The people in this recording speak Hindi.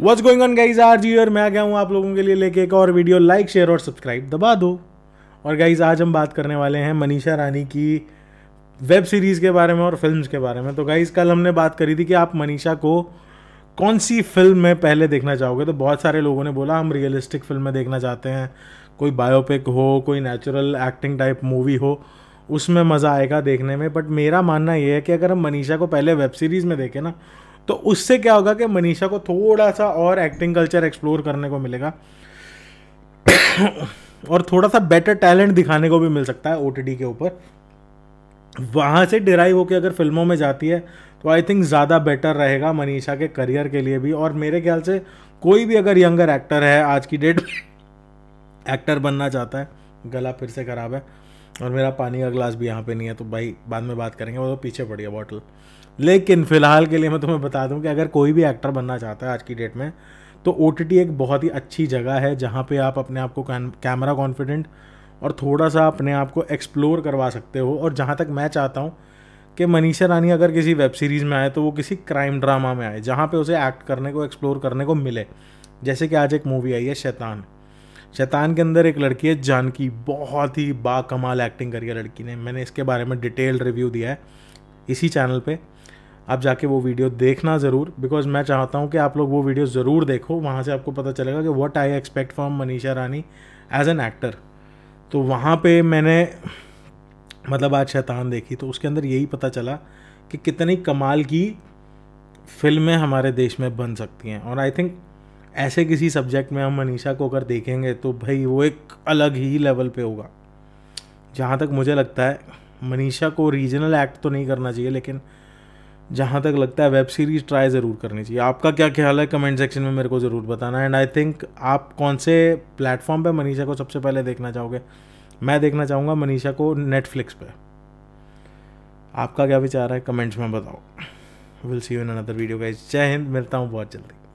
व्हाट्स गोइंग ऑन गाइज जी और मैं आ गया हूँ आप लोगों के लिए लेके एक और वीडियो लाइक शेयर और सब्सक्राइब दबा दो और गाइज आज हम बात करने वाले हैं मनीषा रानी की वेब सीरीज़ के बारे में और फिल्म के बारे में तो गाइज कल हमने बात करी थी कि आप मनीषा को कौन सी फिल्म में पहले देखना चाहोगे तो बहुत सारे लोगों ने बोला हम रियलिस्टिक फिल्म में देखना चाहते हैं कोई बायोपिक हो कोई नेचुरल एक्टिंग टाइप मूवी हो उसमें मज़ा आएगा देखने में बट मेरा मानना यह है कि अगर हम मनीषा को पहले वेब सीरीज़ में देखें ना तो उससे क्या होगा कि मनीषा को थोड़ा सा और एक्टिंग कल्चर एक्सप्लोर करने को मिलेगा और थोड़ा सा बेटर टैलेंट दिखाने को भी मिल सकता है ओ के ऊपर वहाँ से डिराइव होकर अगर फिल्मों में जाती है तो आई थिंक ज़्यादा बेटर रहेगा मनीषा के करियर के लिए भी और मेरे ख्याल से कोई भी अगर यंगर एक्टर है आज की डेट एक्टर बनना चाहता है गला फिर से खराब है और मेरा पानी का ग्लास भी यहाँ पे नहीं है तो भाई बाद में बात करेंगे वो तो पीछे पड़ी है बॉटल लेकिन फ़िलहाल के लिए मैं तुम्हें बता दूँ कि अगर कोई भी एक्टर बनना चाहता है आज की डेट में तो ओ एक बहुत ही अच्छी जगह है जहाँ पर आप अपने आप को कैमरा कॉन्फिडेंट और थोड़ा सा अपने आप को एक्सप्लोर करवा सकते हो और जहाँ तक मैं चाहता हूँ कि मनीषा रानी अगर किसी वेब सीरीज़ में आए तो वो किसी क्राइम ड्रामा में आए जहाँ पे उसे एक्ट करने को एक्सप्लोर करने को मिले जैसे कि आज एक मूवी आई है शैतान शैतान के अंदर एक लड़की है जानकी बहुत ही बाकमाल एक्टिंग करी है लड़की ने मैंने इसके बारे में डिटेल्ड रिव्यू दिया है इसी चैनल पे आप जाके वो वीडियो देखना ज़रूर बिकॉज मैं चाहता हूँ कि आप लोग वो वीडियो ज़रूर देखो वहाँ से आपको पता चलेगा कि what I expect from Manisha Rani as an actor तो वहाँ पे मैंने मतलब आज शैतान देखी तो उसके अंदर यही पता चला कि कितनी कमाल की फिल्में हमारे देश में बन सकती हैं और आई थिंक ऐसे किसी सब्जेक्ट में हम मनीषा को अगर देखेंगे तो भाई वो एक अलग ही लेवल पे होगा जहाँ तक मुझे लगता है मनीषा को रीजनल एक्ट तो नहीं करना चाहिए लेकिन जहाँ तक लगता है वेब सीरीज़ ट्राई ज़रूर करनी चाहिए आपका क्या ख्याल है कमेंट सेक्शन में मेरे को ज़रूर बताना एंड आई थिंक आप कौन से प्लेटफॉर्म पे मनीषा को सबसे पहले देखना चाहोगे मैं देखना चाहूँगा मनीषा को नेटफ्लिक्स पे आपका क्या विचार है कमेंट्स में बताओ will see you in another video guys Jai Hind मिलता हूँ बहुत जल्दी